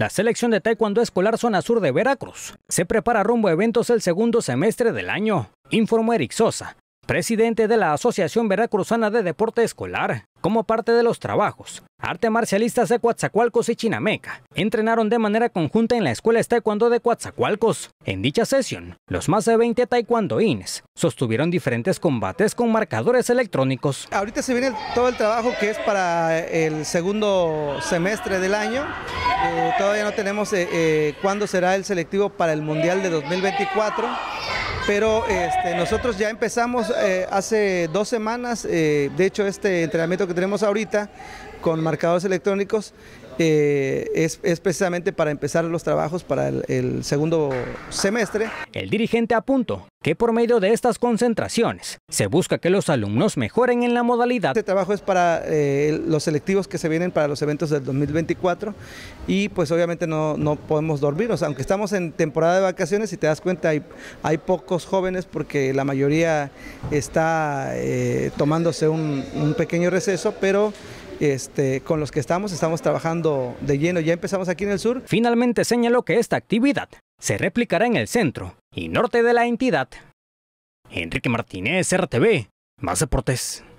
La selección de Taekwondo Escolar Zona Sur de Veracruz se prepara rumbo a eventos el segundo semestre del año, informó Eric Sosa, presidente de la Asociación Veracruzana de Deporte Escolar, como parte de los trabajos. Arte marcialistas de Coatzacoalcos y Chinameca entrenaron de manera conjunta en la Escuela Taekwondo de Coatzacoalcos. En dicha sesión, los más de 20 taekwondoines sostuvieron diferentes combates con marcadores electrónicos. Ahorita se viene todo el trabajo que es para el segundo semestre del año. Eh, todavía no tenemos eh, eh, cuándo será el selectivo para el Mundial de 2024 pero este, nosotros ya empezamos eh, hace dos semanas, eh, de hecho este entrenamiento que tenemos ahorita con marcadores electrónicos eh, es, precisamente para empezar los trabajos para el, el segundo semestre. El dirigente a que por medio de estas concentraciones se busca que los alumnos mejoren en la modalidad. Este trabajo es para eh, los selectivos que se vienen para los eventos del 2024 y pues obviamente no, no podemos dormirnos, aunque estamos en temporada de vacaciones, y te das cuenta hay, pocos jóvenes porque la mayoría está eh, tomándose un, pequeño receso, pero... Este, con los que estamos, estamos trabajando de lleno, ya empezamos aquí en el sur. Finalmente señaló que esta actividad se replicará en el centro y norte de la entidad. Enrique Martínez, RTV, más deportes.